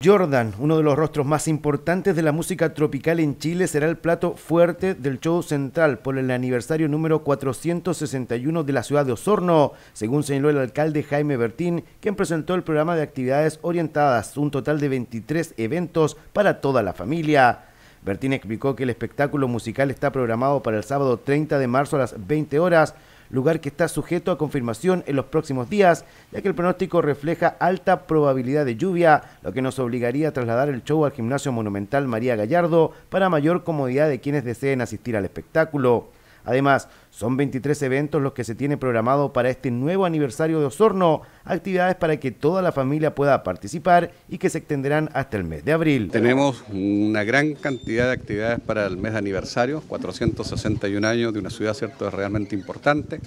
Jordan, uno de los rostros más importantes de la música tropical en Chile, será el plato fuerte del show central por el aniversario número 461 de la ciudad de Osorno, según señaló el alcalde Jaime Bertín, quien presentó el programa de actividades orientadas, un total de 23 eventos para toda la familia. Bertín explicó que el espectáculo musical está programado para el sábado 30 de marzo a las 20 horas, lugar que está sujeto a confirmación en los próximos días, ya que el pronóstico refleja alta probabilidad de lluvia, lo que nos obligaría a trasladar el show al gimnasio monumental María Gallardo para mayor comodidad de quienes deseen asistir al espectáculo. Además, son 23 eventos los que se tiene programado para este nuevo aniversario de Osorno, actividades para que toda la familia pueda participar y que se extenderán hasta el mes de abril. Tenemos una gran cantidad de actividades para el mes de aniversario, 461 años de una ciudad, cierto, realmente importante.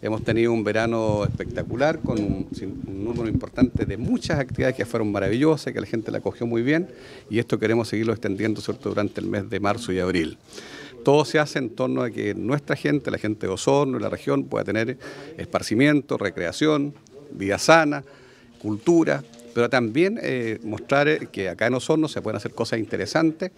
Hemos tenido un verano espectacular con un, número importante de muchas actividades que fueron maravillosas, que la gente la cogió muy bien y esto queremos seguirlo extendiendo, durante el mes de marzo y abril todo se hace en torno a que nuestra gente, la gente de Osorno y la región pueda tener esparcimiento, recreación, vida sana, cultura, pero también eh, mostrar eh, que acá en Osorno se pueden hacer cosas interesantes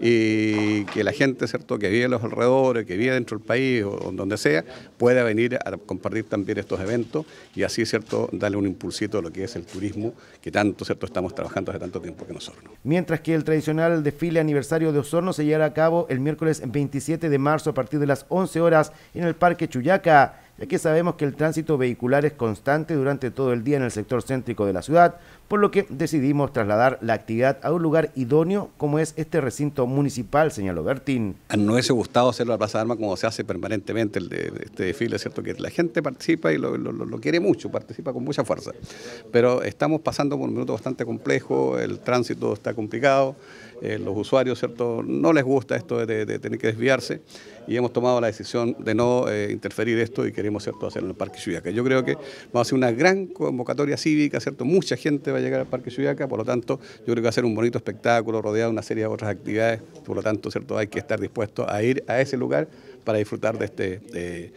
y que la gente, ¿cierto?, que vive en los alrededores, que vive dentro del país o donde sea, pueda venir a compartir también estos eventos y así, ¿cierto?, darle un impulsito a lo que es el turismo que tanto, ¿cierto?, estamos trabajando hace tanto tiempo que en Osorno. Mientras que el tradicional desfile aniversario de Osorno se llevará a cabo el miércoles 27 de marzo a partir de las 11 horas en el Parque Chuyaca. Es que sabemos que el tránsito vehicular es constante durante todo el día en el sector céntrico de la ciudad, por lo que decidimos trasladar la actividad a un lugar idóneo como es este recinto municipal, señaló Bertín. No hubiese gustado hacerlo al la Plaza de Armas como se hace permanentemente el de, este desfile, ¿cierto? Que la gente participa y lo, quiere mucho, participa con mucha fuerza. Pero estamos pasando por un minuto bastante complejo, el tránsito está complicado, eh, los usuarios, ¿cierto? No les gusta esto de tener que desviarse y hemos tomado la decisión de no eh, interferir esto y queremos ¿cierto? hacerlo en el Parque Chuyaca. Yo creo que va a ser una gran convocatoria cívica, ¿cierto? mucha gente va a llegar al Parque Chuyaca, por lo tanto yo creo que va a ser un bonito espectáculo rodeado de una serie de otras actividades, por lo tanto ¿cierto? hay que estar dispuesto a ir a ese lugar para disfrutar de este...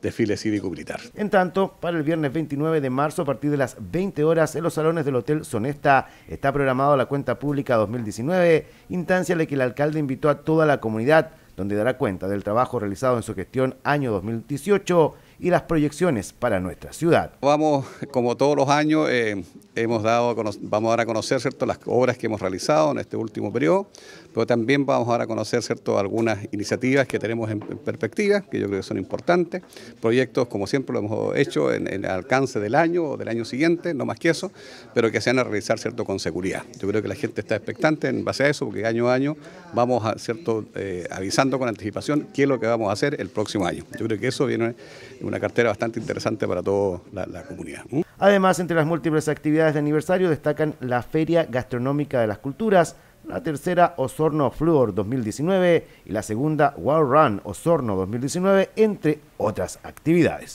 desfile cívico-militar. En tanto, para el viernes 29 de marzo, a partir de las 20 horas, en los salones del Hotel Sonesta está programado la cuenta pública 2019, instancia de que el alcalde invitó a toda la comunidad donde dará cuenta del trabajo realizado en su gestión año 2018 y las proyecciones para nuestra ciudad. Vamos, como todos los años, eh, hemos dado, vamos a dar a conocer ¿cierto? las obras que hemos realizado en este último periodo, pero también vamos a dar a conocer ¿cierto? algunas iniciativas que tenemos en, perspectiva, que yo creo que son importantes, proyectos como siempre lo hemos hecho en, el alcance del año o del año siguiente, no más que eso, pero que se van a realizar ¿cierto? con seguridad. Yo creo que la gente está expectante en base a eso, porque año a año vamos ¿cierto? Eh, avisando con anticipación qué es lo que vamos a hacer el próximo año. Yo creo que eso viene una cartera bastante interesante para toda la, comunidad. Además, entre las múltiples actividades de aniversario destacan la Feria Gastronómica de las Culturas, la tercera Osorno Fluor 2019 y la segunda Wild Run Osorno 2019, entre otras actividades.